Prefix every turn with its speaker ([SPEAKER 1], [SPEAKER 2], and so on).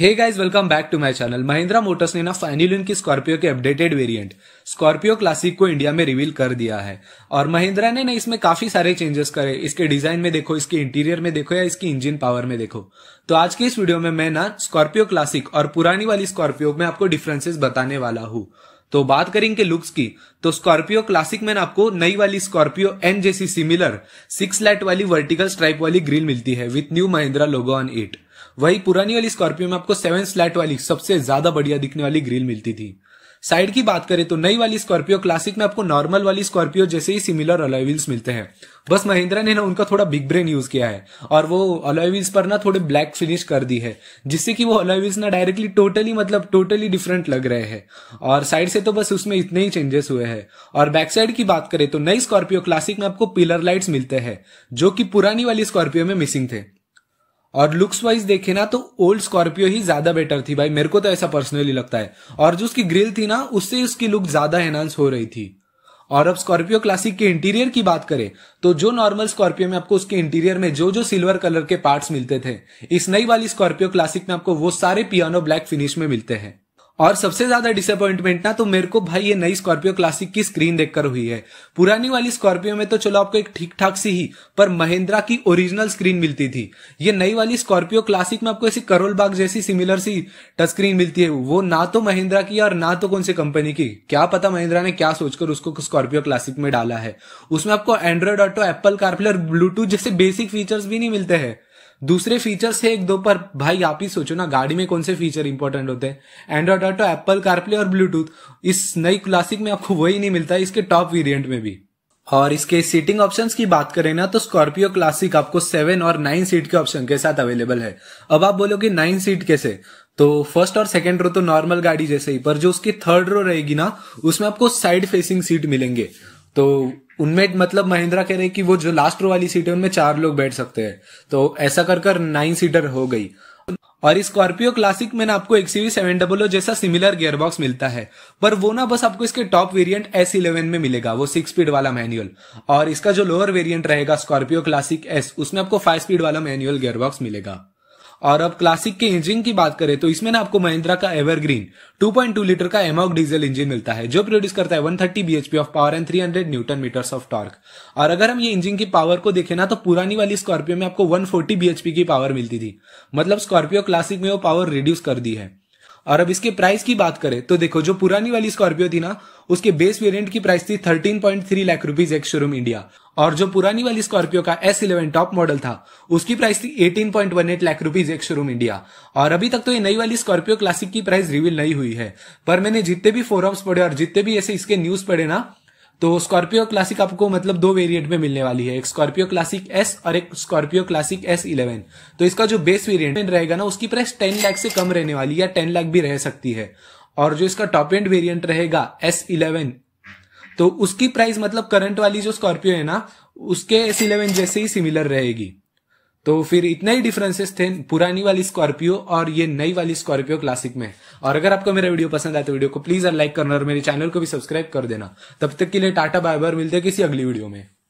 [SPEAKER 1] hey guys welcome back to my channel Mahindra motors ने ना finally उनकी स्कॉर्पियो के अपडेटेड वेरिएंट स्कॉर्पियो क्लासिक को इंडिया में रिवील कर दिया है और महिंद्रा ने ना इसमें काफी सारे चेंजेस करे इसके डिजाइन में देखो इसके इंटीरियर में देखो या इसकी इंजन पावर में देखो तो आज की इस वीडियो में मैं ना स्कॉर्पियो क्लासिक और पुरानी वाली स्कॉर्पियो में आपको डिफरेंसेस बताने वाला हूँ तो बात करेंगे लुक्स की तो स्कॉर्पियो क्लासिक में आपको नई वाली स्कॉर्पियो एन जैसी सिमिलर सिक्स लाइट वाली वर्टिकल स्ट्राइप वाली ग्रिल मिलती है with new Mahindra logo on it वही पुरानी वाली स्कॉर्पियो में आपको सेवन स्लैट वाली सबसे ज्यादा बढ़िया दिखने वाली ग्रिल मिलती थी साइड की बात करें तो नई वाली स्कॉर्पियो क्लासिक में आपको नॉर्मल वाली स्कॉर्पियो जैसे ही सिमिलर अलॉय व्हील्स मिलते हैं बस महिंद्रा ने ना उनका थोड़ा बिग ब्रेन यूज किया है और वो अलॉय व्हील्स पर ना थोड़े ब्लैक फिनिश कर दी है जिससे कि वो अलॉय व्हील्स ना डायरेक्टली टोटली मतलब टोटली डिफरेंट लग रहे हैं और साइड से तो बस उसमें इतने ही चेंजेस हुए हैं और बैक साइड की बात करें तो नई स्कॉर्पियो क्लासिक में आपको पिलर लाइट्स मिलते हैं जो कि पुरानी वाली स्कॉर्पियो में मिसिंग थे और लुक्स वाइज देखे ना तो ओल्ड स्कॉर्पियो ही ज्यादा बेटर थी भाई मेरे को तो ऐसा पर्सनली लगता है और जो उसकी ग्रिल थी ना उससे उसकी लुक ज्यादा एनहांस हो रही थी और अब स्कॉर्पियो क्लासिक के इंटीरियर की बात करें तो जो नॉर्मल स्कॉर्पियो में आपको उसके इंटीरियर में जो जो सिल्वर कलर के पार्ट्स मिलते थे इस नई वाली स्कॉर्पियो क्लासिक में आपको वो सारे पियानो ब्लैक फिनिश में मिलते हैं और सबसे ज्यादा डिसअपॉइंटमेंट ना तो मेरे को भाई ये नई स्कॉर्पियो क्लासिक की स्क्रीन देखकर हुई है पुरानी वाली स्कॉर्पियो में तो चलो आपको एक ठीक ठाक सी ही पर महिंद्रा की ओरिजिनल स्क्रीन मिलती थी ये नई वाली स्कॉर्पियो क्लासिक में आपको ऐसी करोल बाग जैसी सिमिलर सी टच स्क्रीन मिलती है वो ना तो महिंद्रा की और ना तो कौन सी कंपनी की क्या पता महिंद्रा ने क्या सोचकर उसको स्कॉर्पियो क्लासिक में डाला है उसमें आपको Android auto Apple CarPlay Bluetooth जैसे बेसिक फीचर्स भी नहीं मिलते हैं दूसरे फीचर्स है एक दो पर भाई आप ही सोचो ना गाड़ी में कौन से फीचर इंपॉर्टेंट होते हैं एंड्रॉइड ऑटो एप्पल कारप्ले और ब्लूटूथ इस नई क्लासिक में आपको वही नहीं मिलता है इसके टॉप वेरियंट में भी और इसके सीटिंग ऑप्शंस की बात करें ना तो स्कॉर्पियो क्लासिक आपको सेवन और नाइन सीट के ऑप्शन के साथ अवेलेबल है अब आप बोलोगे नाइन सीट कैसे तो फर्स्ट और सेकेंड रो तो नॉर्मल गाड़ी जैसे ही पर जो उसकी थर्ड रो रहेगी ना उसमें आपको साइड फेसिंग सीट मिलेंगे तो उनमें मतलब महिंद्रा कह रहे कि वो जो लास्ट रो वाली सीट है उनमें चार लोग बैठ सकते हैं तो ऐसा कर कर नाइन सीटर हो गई और स्कॉर्पियो क्लासिक में ना आपको एक सीवी सेवन डबल जैसा सिमिलर गियरबॉक्स मिलता है पर वो ना बस आपको इसके टॉप वेरिएंट एस इलेवन में मिलेगा वो सिक्स स्पीड वाला मैनुअल और इसका जो लोअर वेरिएंट रहेगा स्कॉर्पियो क्लासिक एस उसमें आपको फाइव स्पीड वाला मैनुअल गियरबॉक्स मिलेगा और अब क्लासिक के इंजन की बात करें तो इसमें ना आपको महिंद्रा का एवरग्रीन 2.2 लीटर का एमॉक डीजल इंजन मिलता है जो प्रोड्यूस करता है 130 BHP of power and 300 newton metres of torque और अगर हम ये इंजन की पावर को देखें ना तो पुरानी वाली स्कॉर्पियो में आपको 140 बीएचपी की पावर मिलती थी मतलब स्कॉर्पियो क्लासिक में वो पावर रिड्यूस कर दी है और अब इसके प्राइस की बात करें तो देखो जो पुरानी वाली स्कॉर्पियो थी ना उसके बेस वेरिएंट की प्राइस थी 13.3 lakh rupees ex showroom India और जो पुरानी वाली स्कॉर्पियो का एस इलेवन टॉप मॉडल था उसकी प्राइस थी 18.18 lakh rupees ex showroom India और अभी तक तो ये नई वाली स्कॉर्पियो क्लासिक की प्राइस रिवील नहीं हुई है पर मैंने जितने भी फोरम्स पढ़े और जितने भी ऐसे इसके न्यूज पढ़े ना तो स्कॉर्पियो क्लासिक आपको मतलब दो वेरिएंट में मिलने वाली है एक स्कॉर्पियो क्लासिक एस और एक स्कॉर्पियो क्लासिक एस इलेवन तो इसका जो बेस वेरिएंट रहेगा ना उसकी प्राइस टेन लाख से कम रहने वाली या टेन लाख भी रह सकती है और जो इसका टॉप एंड वेरियंट रहेगा एस इलेवन तो उसकी प्राइस मतलब करंट वाली जो स्कॉर्पियो है ना उसके एस इलेवन जैसे ही सिमिलर रहेगी तो फिर इतना ही डिफरेंसेस थे पुरानी वाली स्कॉर्पियो और ये नई वाली स्कॉर्पियो क्लासिक में और अगर आपको मेरा वीडियो पसंद आए तो वीडियो को प्लीज लाइक करना और मेरे चैनल को भी सब्सक्राइब कर देना तब तक के लिए टाटा बाय बार मिलते हैं किसी अगली वीडियो में